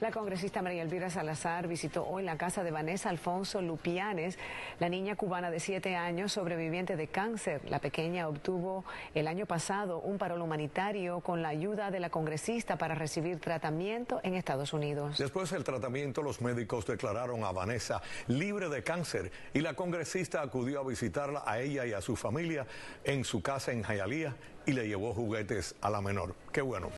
La congresista María Elvira Salazar visitó hoy la casa de Vanessa Alfonso Lupianes, la niña cubana de siete años sobreviviente de cáncer. La pequeña obtuvo el año pasado un parol humanitario con la ayuda de la congresista para recibir tratamiento en Estados Unidos. Después del tratamiento, los médicos declararon a Vanessa libre de cáncer y la congresista acudió a visitarla a ella y a su familia en su casa en Jayalía y le llevó juguetes a la menor. Qué bueno.